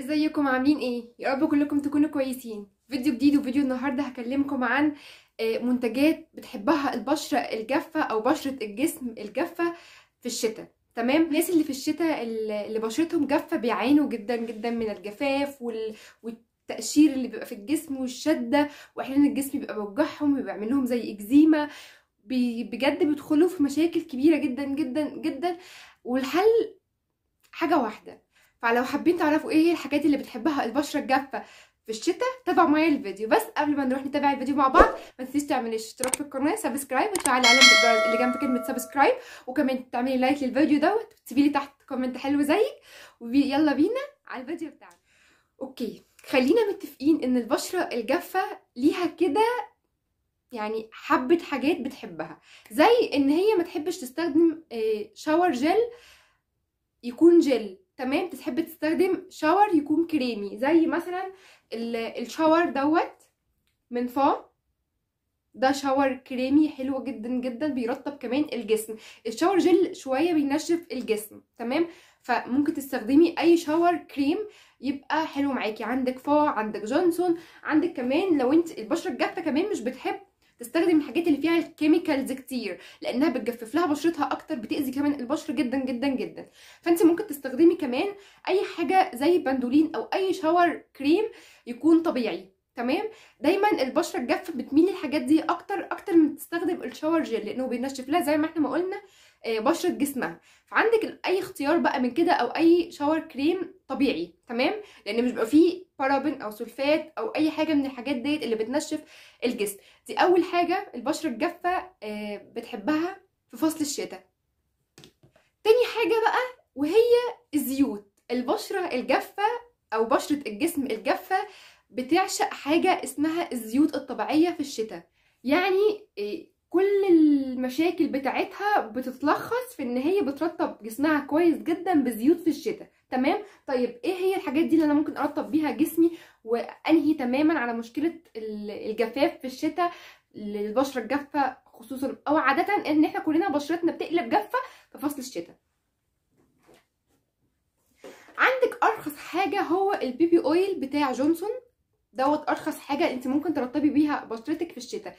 ازيكم عاملين ايه يا رب كلكم تكونوا كويسين فيديو جديد وفيديو النهارده هكلمكم عن آه، منتجات بتحبها البشره الجافه او بشره الجسم الجافه في الشتاء تمام الناس اللي في الشتاء اللي بشرتهم جافه بيعانوا جدا جدا من الجفاف وال... والتقشير اللي بيبقى في الجسم والشده واحيانا الجسم بيبقى بوجعهم بيبقى منهم زي اكزيما بجد بيدخلوا في مشاكل كبيره جدا جدا جدا والحل حاجه واحده فلو حابين تعرفوا ايه هي الحاجات اللي بتحبها البشره الجافه في الشتاء تابعوا معايا الفيديو بس قبل ما نروح نتابع الفيديو مع بعض ما تنسيش تعملي اشتراك في القناه سبسكرايب وتفعلي علامة الجرس اللي جنب كلمه سبسكرايب وكمان تعملي لايك للفيديو دوت وتسيبي لي تحت كومنت حلو زيك ويلا بينا على الفيديو بتاعنا اوكي خلينا متفقين ان البشره الجافه ليها كده يعني حبة حاجات بتحبها زي ان هي ما تحبش تستخدم شاور آه، جل يكون جل تمام بتحب تستخدم شاور يكون كريمي زي مثلا الشاور دوت من فا ده شاور كريمي حلو جدا جدا بيرطب كمان الجسم الشاور جل شويه بينشف الجسم تمام فممكن تستخدمي اي شاور كريم يبقى حلو معاكي عندك فا عندك جونسون عندك كمان لو انت البشره الجافه كمان مش بتحب تستخدم الحاجات اللي فيها كيميكالز كتير لانها بتجفف لها بشرتها اكتر بتاذي كمان البشره جدا جدا جدا فانت ممكن تستخدمي كمان اي حاجه زي بندولين او اي شاور كريم يكون طبيعي تمام دايما البشره الجافه بتميل للحاجات دي اكتر اكتر من تستخدم الشاور جيل لانه بينشف لها زي ما احنا ما قلنا آه، بشره جسمها فعندك اي اختيار بقى من كده او اي شاور كريم طبيعي تمام لان مش بيبقى فيه بارابن او سلفات او اي حاجه من الحاجات ديت اللي بتنشف الجسم دي اول حاجه البشره الجافه آه، بتحبها في فصل الشتاء تاني حاجه بقى وهي الزيوت البشره الجافه او بشره الجسم الجافه بتعشق حاجه اسمها الزيوت الطبيعيه في الشتاء يعني آه، كل المشاكل بتاعتها بتتلخص في ان هي بترطب جسمها كويس جدا بزيوت في الشتاء تمام طيب ايه هي الحاجات دي اللي انا ممكن ارطب بيها جسمي وانهي تماما على مشكله الجفاف في الشتاء للبشره الجافه خصوصا او عاده ان احنا كلنا بشرتنا بتقلب جافه في فصل الشتاء عندك ارخص حاجه هو البيبي اويل بتاع جونسون دوت ارخص حاجه انت ممكن ترطبي بيها بشرتك في الشتاء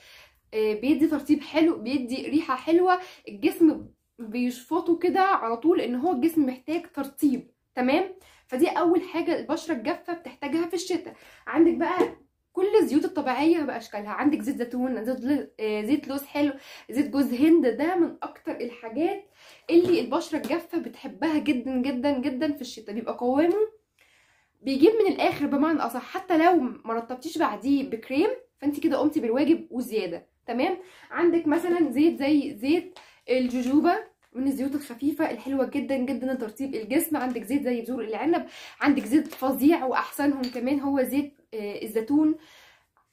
آه، بيدي ترطيب حلو بيدي ريحه حلوه الجسم بيشفطه كده على طول ان هو الجسم محتاج ترطيب تمام فدي اول حاجه البشره الجافه بتحتاجها في الشتاء عندك بقى كل الزيوت الطبيعيه باشكالها عندك زيت زيتون زيت, آه، زيت لوز حلو زيت جوز هند ده من اكتر الحاجات اللي البشره الجافه بتحبها جدا جدا جدا في الشتاء بيبقى قوامه بيجيب من الاخر بمعنى اصح حتى لو ما رطبتيش بعديه بكريم فانت كده قمتي بالواجب وزياده تمام عندك مثلا زيت زي زيت الجوجوبا من الزيوت الخفيفة الحلوة جدا جدا لترطيب الجسم عندك زيت زي بذور العنب عندك زيت فظيع وأحسنهم كمان هو زيت آه، الزيتون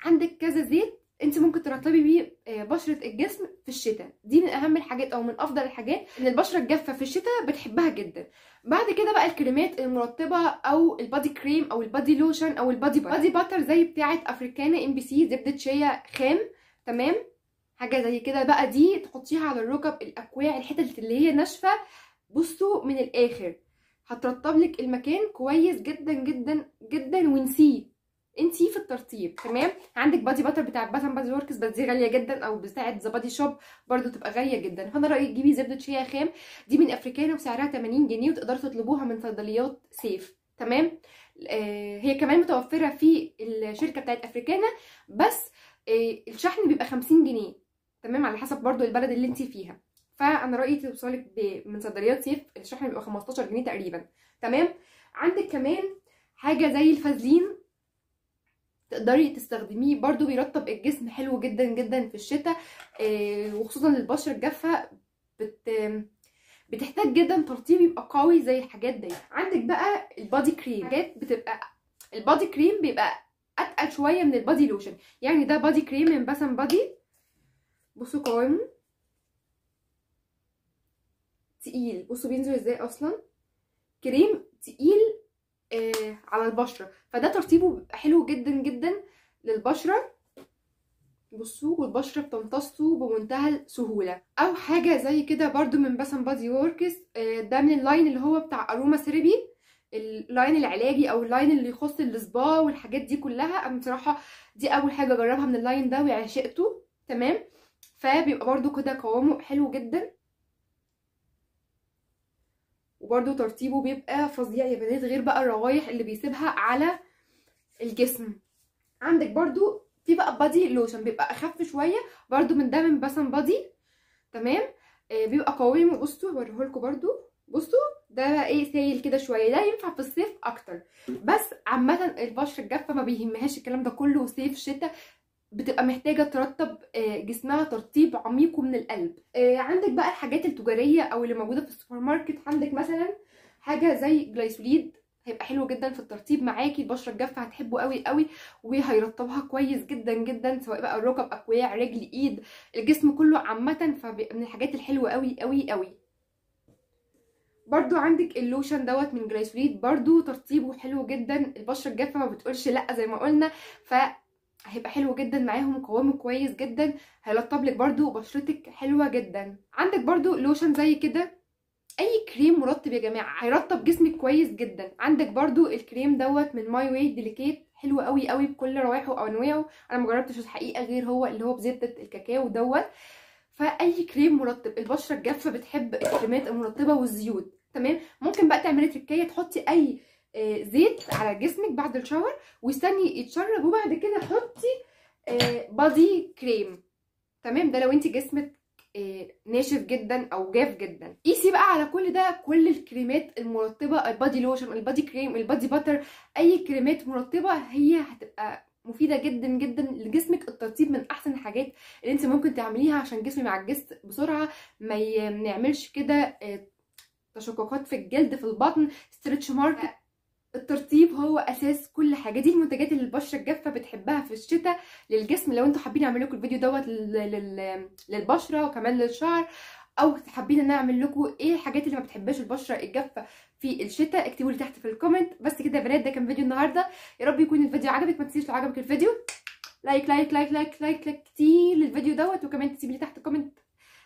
عندك كذا زيت انت ممكن ترطبي بيه آه، بشره الجسم في الشتاء دي من اهم الحاجات او من افضل الحاجات ان البشره الجافه في الشتاء بتحبها جدا بعد كده بقى الكريمات المرطبه او البادي كريم او البادي لوشن او البادي باتر بادي باتر زي بتاعه افريكانا ام بي سي زبده شيا خام تمام حاجه زي كده بقى دي تحطيها على الركب الاكواع الحتت اللي هي ناشفه بصوا من الاخر هترطب لك المكان كويس جدا جدا جدا ونسيه انت في الترطيب تمام عندك بادي باتر بتاع باتن بادي وركس بس دي غاليه جدا او بتاعه ذا بادي شوب برده تبقى غاليه جدا فانا رايي تجيبي زبده شيا خام دي من افريكانا وسعرها 80 جنيه وتقدروا تطلبوها من صيدليات سيف تمام آه هي كمان متوفره في الشركه بتاعه افريكانا بس آه الشحن بيبقى 50 جنيه تمام على حسب برده البلد اللي انت فيها فانا رايي توصلك من صيدليات سيف الشحن بيبقى 15 جنيه تقريبا تمام عندك كمان حاجه زي الفازلين تقدري تستخدميه برضو بيرطب الجسم حلو جدا جدا في الشتاء آه، وخصوصا للبشره الجافه بت بتحتاج جدا ترطيب يبقى قوي زي الحاجات دي عندك بقى البادي كريم نعم. حاجات بتبقى البادي كريم بيبقى اتقل شويه من البادي لوشن يعني ده بادي كريم من بسم بادي بصوا قوامه تقيل بصوا بينزل ازاي اصلا كريم تقيل آه، على البشره فده ترطيبه حلو جدا جدا للبشره بصوا والبشره بتمتصه بمنتهى السهوله او حاجه زي كده برده من بسم بادي ووركس آه، ده من اللاين اللي هو بتاع اروما سيربي اللاين العلاجي او اللاين اللي يخص السبا والحاجات دي كلها انا بصراحه دي اول حاجه اجربها من اللاين ده وعشقته تمام فبيبقى برده كده قوامه حلو جدا وبرده ترطيبه بيبقى فظيع يا بنات غير بقى الروايح اللي بيسيبها على الجسم عندك برده في بقى بادي لوشن بيبقى اخف شويه برده من ده من بسم بادي تمام آه بيبقى قوي وبصوا هوريهولكوا برده بصوا ده بقى ايه سايل كده شويه ده ينفع في الصيف اكتر بس عامه البشره الجافه ما بيهمهاش الكلام ده كله صيف شتاء بتبقى محتاجه ترتب آه، جسمها ترتيب عميق من القلب آه، عندك بقى الحاجات التجاريه او اللي موجوده في السوبر ماركت عندك مثلا حاجه زي جلايسوليد هيبقى حلو جدا في الترطيب معاكي البشره الجافه هتحبه قوي قوي وهيرطبها كويس جدا جدا سواء بقى الركب اكويع رجل ايد الجسم كله عامه فمن الحاجات الحلوه قوي قوي قوي برضو عندك اللوشن دوت من جلايسوليد برضو ترطيبه حلو جدا البشره الجافه ما بتقولش لا زي ما قلنا ف هيبقى حلو جدا معاهم قوامه كويس جدا هيلطب لك برده بشرتك حلوه جدا عندك برده لوشن زي كده اي كريم مرطب يا جماعه هيرطب جسمك كويس جدا عندك برده الكريم دوت من ماي واي ديليكيت حلو قوي قوي بكل روايحه وانواعه انا مجربتش الحقيقه غير هو اللي هو بزبده الكاكاو دوت فاي كريم مرطب البشره الجافه بتحب الكريمات المرطبه والزيوت تمام ممكن بقى تعملي تركيه تحطي اي آه، زيت على جسمك بعد الشاور واستني يتشرب وبعد كده حطي بادي آه، كريم تمام ده لو انت جسمك آه، ناشف جدا او جاف جدا قيسي بقى على كل ده كل الكريمات المرطبه البادي لوشن البادي كريم البادي باتر اي كريمات مرطبه هي هتبقى مفيده جدا جدا لجسمك الترطيب من احسن الحاجات اللي انت ممكن تعمليها عشان جسمي معجز بسرعه ما يعملش كده تشققات في الجلد في البطن ستريتش مارك الترطيب هو اساس كل حاجه دي المنتجات اللي البشره الجافه بتحبها في الشتاء للجسم لو انتوا حابين اعمل لكم الفيديو دوت للبشره وكمان للشعر او حابين ان اعمل لكم ايه الحاجات اللي ما بتحبهاش البشره الجافه في الشتاء اكتبوا لي تحت في الكومنت بس كده يا بنات ده كان فيديو النهارده يا رب يكون الفيديو عجبك ما تنسيش لو عجبك الفيديو لايك لايك لايك لايك لايك, لايك كتير للفيديو دوت وكمان تسيب لي تحت كومنت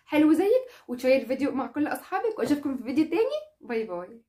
حلو زيك وتشير الفيديو مع كل اصحابك واشوفكم في فيديو تاني باي باي